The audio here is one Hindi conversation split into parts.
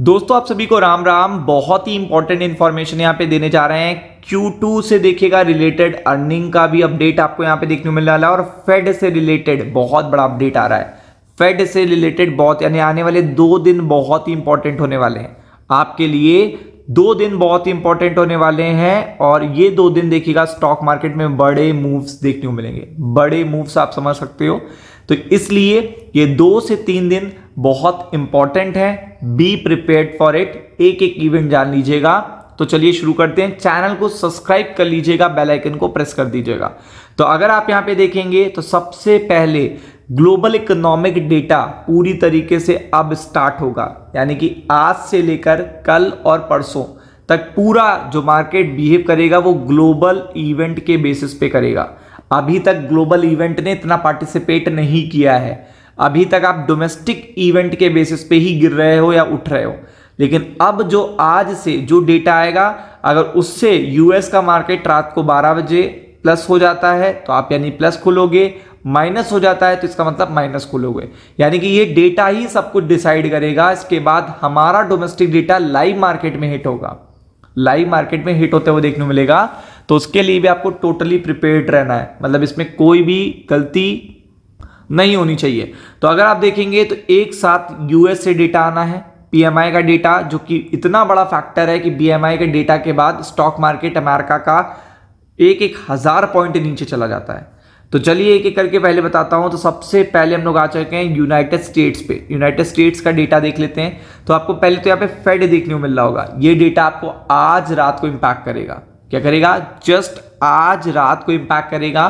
दोस्तों आप सभी को राम राम बहुत ही इंपॉर्टेंट इन्फॉर्मेशन यहाँ पे देने जा रहे हैं Q2 से देखिएगा रिलेटेड अर्निंग का भी अपडेट आपको यहाँ पे देखने को मिलने वाला है और फेड से रिलेटेड बहुत बड़ा अपडेट आ रहा है फेड से रिलेटेड बहुत यानी आने वाले दो दिन बहुत ही इंपॉर्टेंट होने वाले हैं आपके लिए दो दिन बहुत इंपॉर्टेंट होने वाले हैं और ये दो दिन देखिएगा स्टॉक मार्केट में बड़े मूव्स देखने को मिलेंगे बड़े मूव्स आप समझ सकते हो तो इसलिए ये दो से तीन दिन बहुत इंपॉर्टेंट है बी प्रिपेयर्ड फॉर इट एक एक इवेंट जान लीजिएगा तो चलिए शुरू करते हैं चैनल को सब्सक्राइब कर लीजिएगा बेल आइकन को प्रेस कर दीजिएगा तो अगर आप यहां पे देखेंगे तो सबसे पहले ग्लोबल इकोनॉमिक डेटा पूरी तरीके से अब स्टार्ट होगा यानी कि आज से लेकर कल और परसों तक पूरा जो मार्केट बिहेव करेगा वो ग्लोबल इवेंट के बेसिस पे करेगा अभी तक ग्लोबल इवेंट ने इतना पार्टिसिपेट नहीं किया है अभी तक आप डोमेस्टिक इवेंट के बेसिस पे ही गिर रहे हो या उठ रहे हो लेकिन अब जो आज से जो डेटा आएगा अगर उससे यूएस का मार्केट रात को 12 बजे प्लस हो जाता है तो आप यानी प्लस खुलोगे माइनस हो जाता है तो इसका मतलब माइनस खुले हुए यानी कि ये डेटा ही सब कुछ डिसाइड करेगा इसके बाद हमारा डोमेस्टिक डेटा लाइव मार्केट में हिट होगा लाइव मार्केट में हिट होते हुए देखने मिलेगा तो उसके लिए भी आपको टोटली प्रिपेयर्ड रहना है मतलब इसमें कोई भी गलती नहीं होनी चाहिए तो अगर आप देखेंगे तो एक साथ यूएस से डेटा आना है पीएमआई का डेटा जो कि इतना बड़ा फैक्टर है कि बीएमआई के डेटा के बाद स्टॉक मार्केट अमेरिका का एक एक हज़ार पॉइंट नीचे चला जाता है तो चलिए एक एक करके पहले बताता हूँ तो सबसे पहले हम लोग आ चुके हैं यूनाइटेड स्टेट्स पे यूनाइटेड स्टेट्स का डेटा देख लेते हैं तो आपको पहले तो यहाँ पे फेड देखने को मिल रहा होगा ये डेटा आपको आज रात को इम्पैक्ट करेगा क्या करेगा जस्ट आज रात को इम्पैक्ट करेगा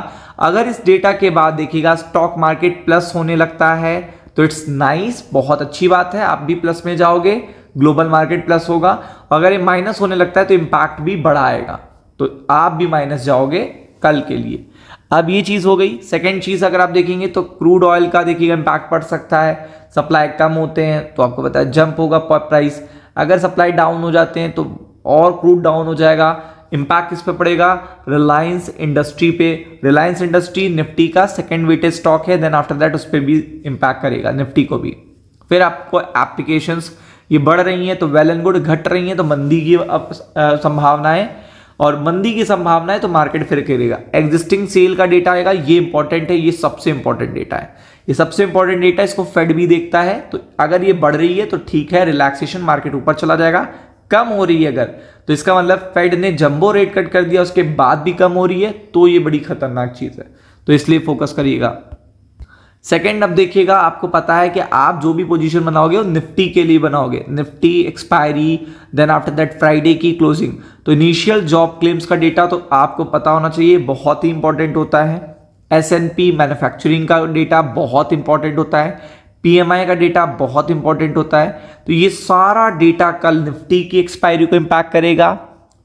अगर इस डेटा के बाद देखिएगा स्टॉक मार्केट प्लस होने लगता है तो इट्स नाइस nice, बहुत अच्छी बात है आप भी प्लस में जाओगे ग्लोबल मार्केट प्लस होगा अगर ये माइनस होने लगता है तो इम्पैक्ट भी बढ़ाएगा तो आप भी माइनस जाओगे कल के लिए अब ये चीज़ हो गई सेकेंड चीज़ अगर आप देखेंगे तो क्रूड ऑयल का देखिएगा इम्पैक्ट पड़ सकता है सप्लाई कम होते हैं तो आपको पता है जंप होगा प्राइस अगर सप्लाई डाउन हो जाते हैं तो और क्रूड डाउन हो जाएगा इम्पैक्ट किस पे पड़ेगा रिलायंस इंडस्ट्री पे रिलायंस इंडस्ट्री निफ्टी का सेकेंड वेटेज स्टॉक है देन आफ्टर दैट उस पर भी इम्पैक्ट करेगा निफ्टी को भी फिर आपको एप्लीकेशंस ये बढ़ रही हैं तो वेल एंड गुड घट रही हैं तो मंदी की संभावनाएं और मंदी की संभावना है तो मार्केट फिर गिरेगा एग्जिस्टिंग सेल का डेटा आएगा ये इंपॉर्टेंट है ये सबसे इंपॉर्टेंट डेटा है ये सबसे इंपॉर्टेंट डेटा इसको फेड भी देखता है तो अगर ये बढ़ रही है तो ठीक है रिलैक्सेशन मार्केट ऊपर चला जाएगा कम हो रही है अगर तो इसका मतलब फेड ने जंबो रेट कट कर दिया उसके बाद भी कम हो रही है तो ये बड़ी खतरनाक चीज़ है तो इसलिए फोकस करिएगा सेकेंड अब देखिएगा आपको पता है कि आप जो भी पोजीशन बनाओगे वो निफ्टी के लिए बनाओगे Nifty expiry then after that Friday की क्लोजिंग तो इनिशियल जॉब क्लेम्स का डेटा तो आपको पता होना चाहिए बहुत ही इंपॉर्टेंट होता है एस एन पी मैन्युफैक्चरिंग का डेटा बहुत इंपॉर्टेंट होता है पी एम आई का डेटा बहुत इंपॉर्टेंट होता है तो ये सारा डेटा कल निफ्टी की एक्सपायरी को इम्पैक्ट करेगा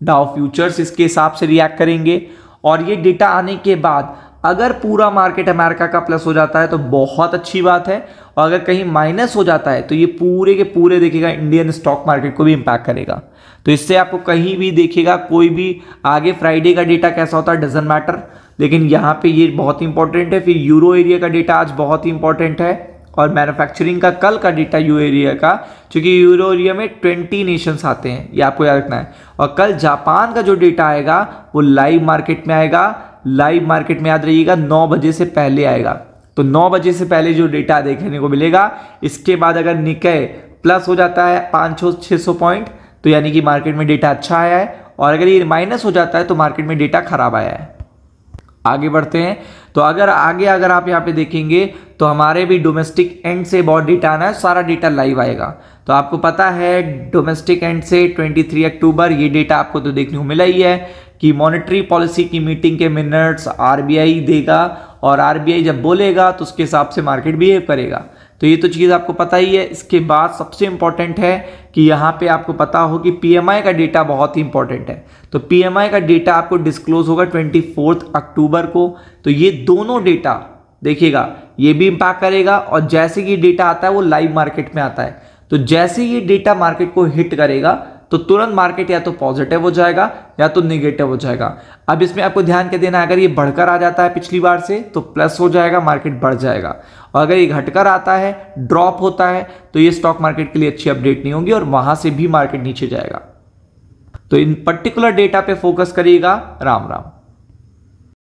डाउ फ्यूचर्स इसके हिसाब से रिएक्ट करेंगे और ये डेटा आने के बाद अगर पूरा मार्केट अमेरिका का प्लस हो जाता है तो बहुत अच्छी बात है और अगर कहीं माइनस हो जाता है तो ये पूरे के पूरे देखेगा इंडियन स्टॉक मार्केट को भी इम्पैक्ट करेगा तो इससे आपको कहीं भी देखेगा कोई भी आगे फ्राइडे का डेटा कैसा होता है डजेंट मैटर लेकिन यहाँ पे ये बहुत इंपॉर्टेंट है फिर यूरो एरिया का डेटा आज बहुत ही इंपॉर्टेंट है और मैन्युफैक्चरिंग का कल का डेटा यू एरिया का क्योंकि यूरो एरिया में ट्वेंटी नेशंस आते हैं ये आपको याद रखना है और कल जापान का जो डेटा आएगा वो लाइव मार्केट में आएगा लाइव मार्केट में याद रहिएगा नौ बजे से पहले आएगा तो नौ बजे से पहले जो डेटा देखने को मिलेगा इसके बाद अगर निकय प्लस हो जाता है पाँच सौ छः सौ पॉइंट तो यानी कि मार्केट में डेटा अच्छा आया है और अगर ये माइनस हो जाता है तो मार्केट में डेटा खराब आया है आगे बढ़ते हैं तो अगर आगे अगर आप यहाँ पे देखेंगे तो हमारे भी डोमेस्टिक एंड से बहुत डेटा आना है सारा डेटा लाइव आएगा तो आपको पता है डोमेस्टिक एंड से 23 अक्टूबर ये डेटा आपको तो देखने को मिला ही है कि मॉनेटरी पॉलिसी की मीटिंग के मिनट्स आरबीआई देगा और आरबीआई जब बोलेगा तो उसके हिसाब से मार्केट बिहेव करेगा तो ये तो चीज़ आपको पता ही है इसके बाद सबसे इम्पॉर्टेंट है कि यहाँ पे आपको पता हो कि पीएमआई का डेटा बहुत ही इंपॉर्टेंट है तो पीएमआई का डेटा आपको डिस्क्लोज होगा ट्वेंटी अक्टूबर को तो ये दोनों डेटा देखिएगा ये भी इम्पैक्ट करेगा और जैसे ही डेटा आता है वो लाइव मार्केट में आता है तो जैसे ये डेटा मार्केट को हिट करेगा तो तुरंत मार्केट या तो पॉजिटिव हो जाएगा या तो निगेटिव हो जाएगा अब इसमें आपको ध्यान के देना अगर ये बढ़कर आ जाता है पिछली बार से तो प्लस हो जाएगा मार्केट बढ़ जाएगा और अगर ये घटकर आता है ड्रॉप होता है तो ये स्टॉक मार्केट के लिए अच्छी अपडेट नहीं होगी और वहां से भी मार्केट नीचे जाएगा तो इन पर्टिकुलर डेटा पे फोकस करिएगा राम राम